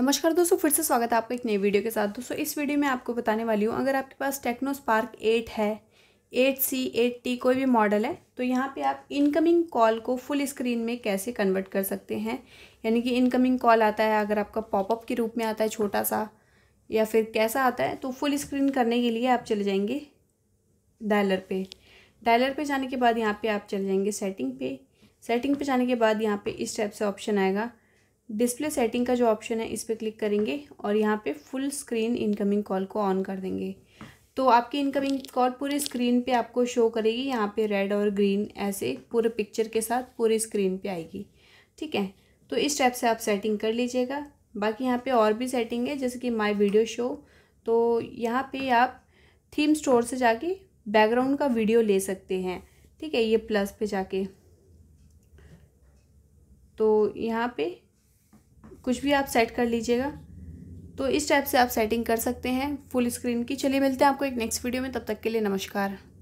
नमस्कार दोस्तों फिर से स्वागत है आपका एक नई वीडियो के साथ दोस्तों इस वीडियो में आपको बताने वाली हूँ अगर आपके पास टेक्नो स्पार्क एट है एट सी एट टी कोई भी मॉडल है तो यहाँ पे आप इनकमिंग कॉल को फुल स्क्रीन में कैसे कन्वर्ट कर सकते हैं यानी कि इनकमिंग कॉल आता है अगर आपका पॉपअप के रूप में आता है छोटा सा या फिर कैसा आता है तो फुल स्क्रीन करने के लिए आप चले जाएंगे डायलर पे डायलर पे जाने के बाद यहाँ पर आप चले जाएंगे सेटिंग पे सेटिंग पे जाने के बाद यहाँ पे इस टाइप से ऑप्शन आएगा डिस्प्ले सेटिंग का जो ऑप्शन है इस पर क्लिक करेंगे और यहाँ पे फुल स्क्रीन इनकमिंग कॉल को ऑन कर देंगे तो आपकी इनकमिंग कॉल पूरे स्क्रीन पे आपको शो करेगी यहाँ पे रेड और ग्रीन ऐसे पूरे पिक्चर के साथ पूरे स्क्रीन पे आएगी ठीक है तो इस टाइप से आप सेटिंग कर लीजिएगा बाकी यहाँ पे और भी सेटिंग है जैसे कि माई वीडियो शो तो यहाँ पर आप थीम स्टोर से जाके बैकग्राउंड का वीडियो ले सकते हैं ठीक है ये प्लस पे जाके तो यहाँ पे कुछ भी आप सेट कर लीजिएगा तो इस टाइप से आप सेटिंग कर सकते हैं फुल स्क्रीन की चलिए मिलते हैं आपको एक नेक्स्ट वीडियो में तब तक के लिए नमस्कार